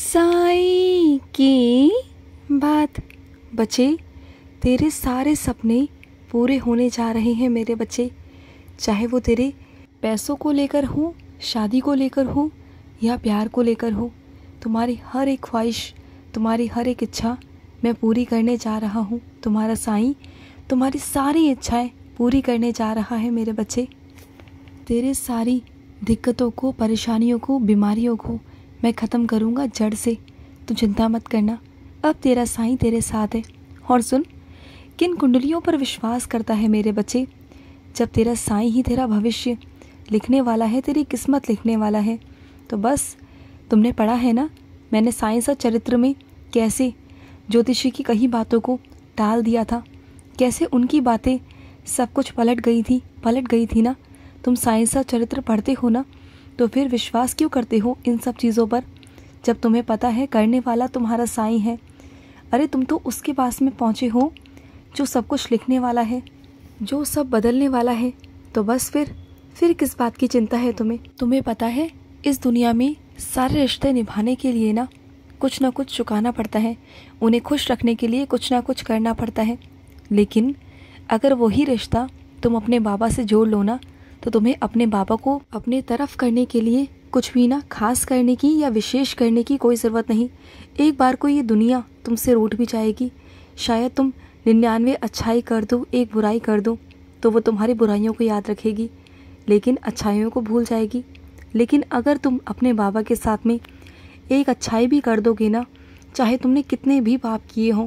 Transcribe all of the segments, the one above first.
साई की बात बच्चे तेरे सारे सपने पूरे होने जा रहे हैं मेरे बच्चे चाहे वो तेरे पैसों को लेकर हो शादी को लेकर हो या प्यार को लेकर हो तुम्हारी हर एक ख्वाहिश तुम्हारी हर एक इच्छा मैं पूरी करने जा रहा हूँ तुम्हारा साई तुम्हारी सारी इच्छाएं पूरी करने जा रहा है मेरे बच्चे तेरे सारी दिक्कतों को परेशानियों को बीमारियों को मैं ख़त्म करूँगा जड़ से तू चिंता मत करना अब तेरा साईं तेरे साथ है और सुन किन कुंडलियों पर विश्वास करता है मेरे बच्चे जब तेरा साईं ही तेरा भविष्य लिखने वाला है तेरी किस्मत लिखने वाला है तो बस तुमने पढ़ा है ना मैंने साईं सा चरित्र में कैसे ज्योतिषी की कही बातों को टाल दिया था कैसे उनकी बातें सब कुछ पलट गई थी पलट गई थी ना तुम साइंसा चरित्र पढ़ते हो ना तो फिर विश्वास क्यों करते हो इन सब चीज़ों पर जब तुम्हें पता है करने वाला तुम्हारा साई है अरे तुम तो उसके पास में पहुँचे हो जो सब कुछ लिखने वाला है जो सब बदलने वाला है तो बस फिर फिर किस बात की चिंता है तुम्हें तुम्हें पता है इस दुनिया में सारे रिश्ते निभाने के लिए ना कुछ ना कुछ चुकाना पड़ता है उन्हें खुश रखने के लिए कुछ ना कुछ करना पड़ता है लेकिन अगर वही रिश्ता तुम अपने बाबा से जोड़ लो ना तो तुम्हें अपने बाबा को अपने तरफ करने के लिए कुछ भी ना खास करने की या विशेष करने की कोई ज़रूरत नहीं एक बार को ये दुनिया तुमसे रूठ भी जाएगी शायद तुम निन्यानवे अच्छाई कर दो एक बुराई कर दो तो वो तुम्हारी बुराइयों को याद रखेगी लेकिन अच्छाइयों को भूल जाएगी लेकिन अगर तुम अपने बाबा के साथ में एक अच्छाई भी कर दोगे ना चाहे तुमने कितने भी पाप किए हों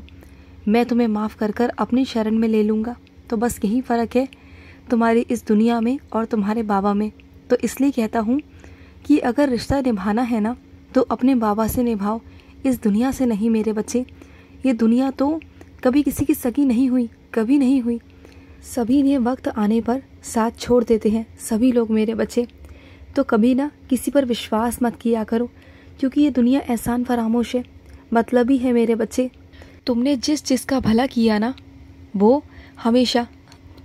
मैं तुम्हें माफ़ कर कर अपनी शरण में ले लूँगा तो बस यही फ़र्क है तुम्हारी इस दुनिया में और तुम्हारे बाबा में तो इसलिए कहता हूँ कि अगर रिश्ता निभाना है ना तो अपने बाबा से निभाओ इस दुनिया से नहीं मेरे बच्चे ये दुनिया तो कभी किसी की सगी नहीं हुई कभी नहीं हुई सभी ने वक्त आने पर साथ छोड़ देते हैं सभी लोग मेरे बच्चे तो कभी ना किसी पर विश्वास मत किया करो क्योंकि ये दुनिया एहसान फरामोश है मतलब ही है मेरे बच्चे तुमने जिस चीज़ का भला किया ना वो हमेशा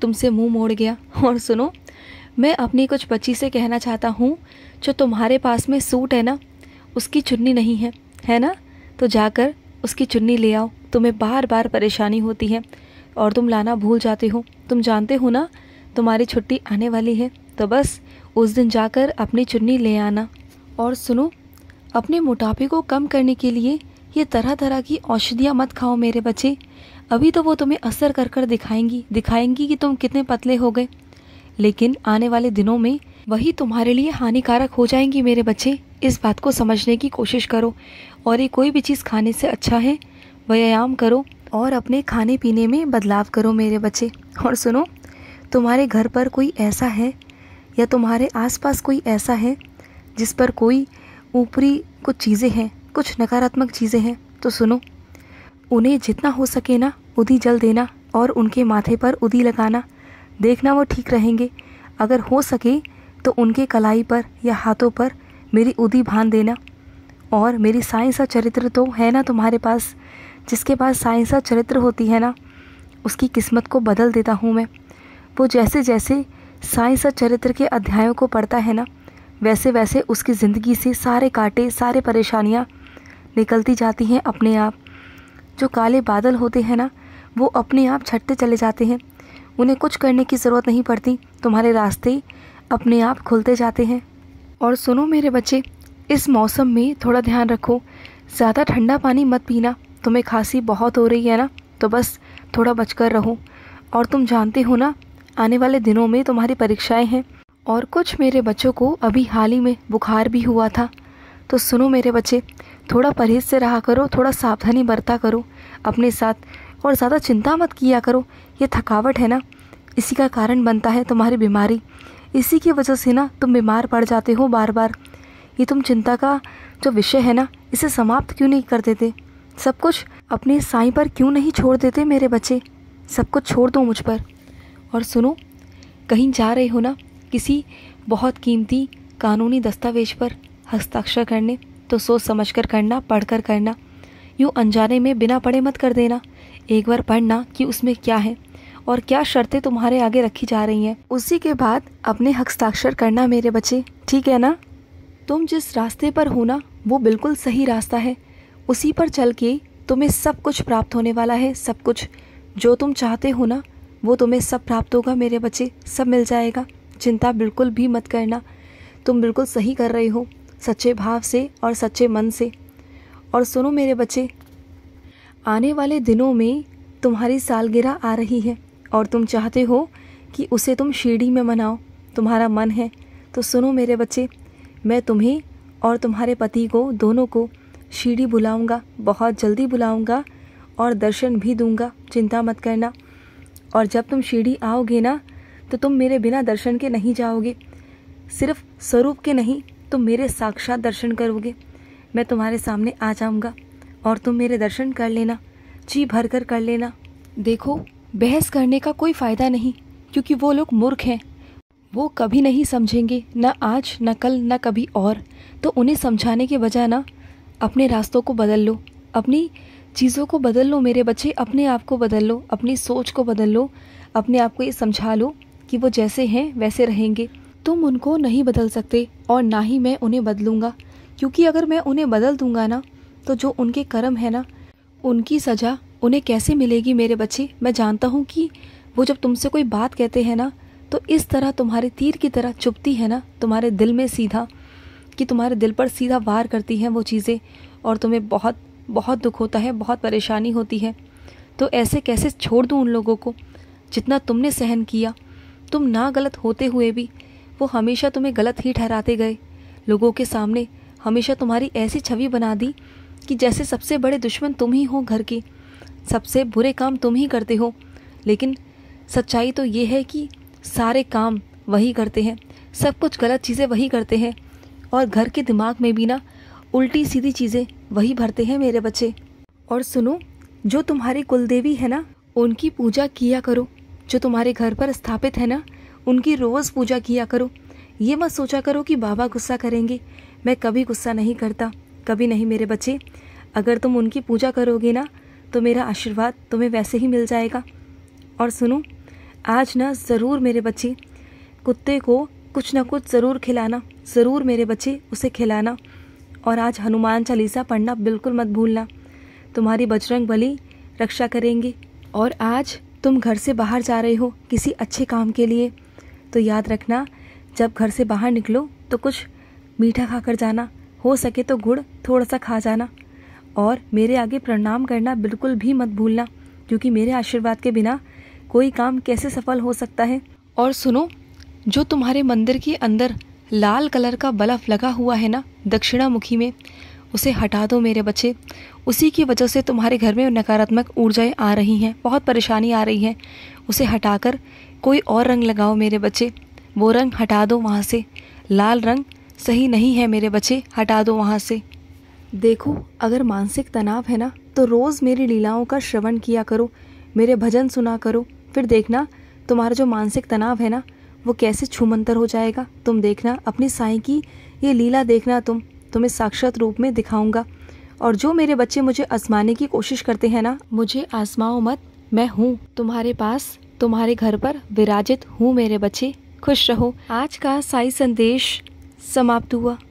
तुमसे मुंह मोड़ गया और सुनो मैं अपनी कुछ बच्ची से कहना चाहता हूँ जो तुम्हारे पास में सूट है ना उसकी चुन्नी नहीं है है ना तो जाकर उसकी चुन्नी ले आओ तुम्हें बार बार परेशानी होती है और तुम लाना भूल जाते हो तुम जानते हो ना तुम्हारी छुट्टी आने वाली है तो बस उस दिन जाकर अपनी चुन्नी ले आना और सुनो अपने मोटापे को कम करने के लिए ये तरह तरह की औषधियाँ मत खाओ मेरे बच्चे अभी तो वो तुम्हें असर कर कर दिखाएंगी दिखाएंगी कि तुम कितने पतले हो गए लेकिन आने वाले दिनों में वही तुम्हारे लिए हानिकारक हो जाएंगी मेरे बच्चे इस बात को समझने की कोशिश करो और ये कोई भी चीज़ खाने से अच्छा है व्यायाम करो और अपने खाने पीने में बदलाव करो मेरे बच्चे और सुनो तुम्हारे घर पर कोई ऐसा है या तुम्हारे आसपास कोई ऐसा है जिस पर कोई ऊपरी कुछ चीज़ें हैं कुछ नकारात्मक चीज़ें हैं तो सुनो उन्हें जितना हो सके ना उदी जल देना और उनके माथे पर उदी लगाना देखना वो ठीक रहेंगे अगर हो सके तो उनके कलाई पर या हाथों पर मेरी उदी भान देना और मेरी साइंस और चरित्र तो है ना तुम्हारे पास जिसके पास साई चरित्र होती है ना उसकी किस्मत को बदल देता हूँ मैं वो जैसे जैसे साइंस और चरित्र के अध्यायों को पढ़ता है ना वैसे वैसे उसकी ज़िंदगी से सारे कांटे सारे परेशानियाँ निकलती जाती हैं अपने आप जो काले बादल होते हैं ना वो अपने आप छटते चले जाते हैं उन्हें कुछ करने की ज़रूरत नहीं पड़ती तुम्हारे रास्ते अपने आप खुलते जाते हैं और सुनो मेरे बच्चे इस मौसम में थोड़ा ध्यान रखो ज़्यादा ठंडा पानी मत पीना तुम्हें खांसी बहुत हो रही है ना तो बस थोड़ा बचकर रहो और तुम जानते हो ना आने वाले दिनों में तुम्हारी परीक्षाएं हैं और कुछ मेरे बच्चों को अभी हाल ही में बुखार भी हुआ था तो सुनो मेरे बच्चे थोड़ा परहेज से रहा करो थोड़ा सावधानी बरता करो अपने साथ और ज़्यादा चिंता मत किया करो ये थकावट है ना इसी का कारण बनता है तुम्हारी बीमारी इसी की वजह से ना तुम बीमार पड़ जाते हो बार बार ये तुम चिंता का जो विषय है ना इसे समाप्त क्यों नहीं कर देते सब कुछ अपने साई पर क्यों नहीं छोड़ देते मेरे बच्चे सब कुछ छोड़ दो मुझ पर और सुनो कहीं जा रहे हो ना किसी बहुत कीमती कानूनी दस्तावेज पर हस्ताक्षर करने तो सोच समझ कर करना पढ़ कर करना यूँ अनजाने में बिना पढ़े मत कर देना एक बार पढ़ना कि उसमें क्या है और क्या शर्तें तुम्हारे आगे रखी जा रही हैं उसी के बाद अपने हस्ताक्षर करना मेरे बच्चे ठीक है ना तुम जिस रास्ते पर हो ना वो बिल्कुल सही रास्ता है उसी पर चल के तुम्हें सब कुछ प्राप्त होने वाला है सब कुछ जो तुम चाहते हो ना वो तुम्हें सब प्राप्त होगा मेरे बच्चे सब मिल जाएगा चिंता बिल्कुल भी मत करना तुम बिल्कुल सही कर रहे हो सच्चे भाव से और सच्चे मन से और सुनो मेरे बच्चे आने वाले दिनों में तुम्हारी सालगिरह आ रही है और तुम चाहते हो कि उसे तुम शीढ़ी में मनाओ तुम्हारा मन है तो सुनो मेरे बच्चे मैं तुम्हें और तुम्हारे पति को दोनों को शीढ़ी बुलाऊंगा बहुत जल्दी बुलाऊंगा और दर्शन भी दूंगा चिंता मत करना और जब तुम शीढ़ी आओगे ना तो तुम मेरे बिना दर्शन के नहीं जाओगे सिर्फ स्वरूप के नहीं तुम मेरे साक्षात दर्शन करोगे मैं तुम्हारे सामने आ जाऊँगा और तुम मेरे दर्शन कर लेना जी भर कर कर लेना देखो बहस करने का कोई फ़ायदा नहीं क्योंकि वो लोग मूर्ख हैं वो कभी नहीं समझेंगे न आज न कल न कभी और तो उन्हें समझाने के बजाय ना अपने रास्तों को बदल लो अपनी चीज़ों को बदल लो मेरे बच्चे अपने आप को बदल लो अपनी सोच को बदल लो अपने आप को ये समझा लो कि वो जैसे हैं वैसे रहेंगे तुम उनको नहीं बदल सकते और ना ही मैं उन्हें बदलूँगा क्योंकि अगर मैं उन्हें बदल दूंगा ना तो जो उनके कर्म है ना उनकी सज़ा उन्हें कैसे मिलेगी मेरे बच्चे मैं जानता हूँ कि वो जब तुमसे कोई बात कहते हैं ना तो इस तरह तुम्हारे तीर की तरह चुपती है ना तुम्हारे दिल में सीधा कि तुम्हारे दिल पर सीधा वार करती हैं वो चीज़ें और तुम्हें बहुत बहुत दुख होता है बहुत परेशानी होती है तो ऐसे कैसे छोड़ दूँ उन लोगों को जितना तुमने सहन किया तुम ना गलत होते हुए भी वो हमेशा तुम्हें गलत ही ठहराते गए लोगों के सामने हमेशा तुम्हारी ऐसी छवि बना दी कि जैसे सबसे बड़े दुश्मन तुम ही हो घर के सबसे बुरे काम तुम ही करते हो लेकिन सच्चाई तो ये है कि सारे काम वही करते हैं सब कुछ गलत चीज़ें वही करते हैं और घर के दिमाग में भी ना उल्टी सीधी चीज़ें वही भरते हैं मेरे बच्चे और सुनो जो तुम्हारी कुलदेवी है ना उनकी पूजा किया करो जो तुम्हारे घर पर स्थापित है ना उनकी रोज़ पूजा किया करो ये मत सोचा करो कि बाबा गुस्सा करेंगे मैं कभी गुस्सा नहीं करता कभी नहीं मेरे बच्चे अगर तुम उनकी पूजा करोगे ना तो मेरा आशीर्वाद तुम्हें वैसे ही मिल जाएगा और सुनो आज ना ज़रूर मेरे बच्चे कुत्ते को कुछ ना कुछ ज़रूर खिलाना ज़रूर मेरे बच्चे उसे खिलाना और आज हनुमान चालीसा पढ़ना बिल्कुल मत भूलना तुम्हारी बजरंग बली रक्षा करेंगे और आज तुम घर से बाहर जा रहे हो किसी अच्छे काम के लिए तो याद रखना जब घर से बाहर निकलो तो कुछ मीठा खा कर जाना हो सके तो गुड़ थोड़ा सा खा जाना और मेरे आगे प्रणाम करना बिल्कुल भी मत भूलना क्योंकि मेरे आशीर्वाद के बिना कोई काम कैसे सफल हो सकता है और सुनो जो तुम्हारे मंदिर के अंदर लाल कलर का बलफ लगा हुआ है ना दक्षिणामुखी में उसे हटा दो मेरे बच्चे उसी की वजह से तुम्हारे घर में नकारात्मक ऊर्जाएं आ रही हैं बहुत परेशानी आ रही है उसे हटाकर कोई और रंग लगाओ मेरे बच्चे वो रंग हटा दो वहाँ से लाल रंग सही नहीं है मेरे बच्चे हटा दो वहाँ से देखो अगर मानसिक तनाव है ना तो रोज़ मेरी लीलाओं का श्रवण किया करो मेरे भजन सुना करो फिर देखना तुम्हारा जो मानसिक तनाव है ना वो कैसे छुमंतर हो जाएगा तुम देखना अपनी साई की ये लीला देखना तुम तुम्हें साक्षात रूप में दिखाऊंगा और जो मेरे बच्चे मुझे आजमाने की कोशिश करते हैं ना मुझे आजमाओ मत मैं हूँ तुम्हारे पास तुम्हारे घर पर विराजित हूँ मेरे बच्चे खुश रहो आज का साई संदेश समाप्त हुआ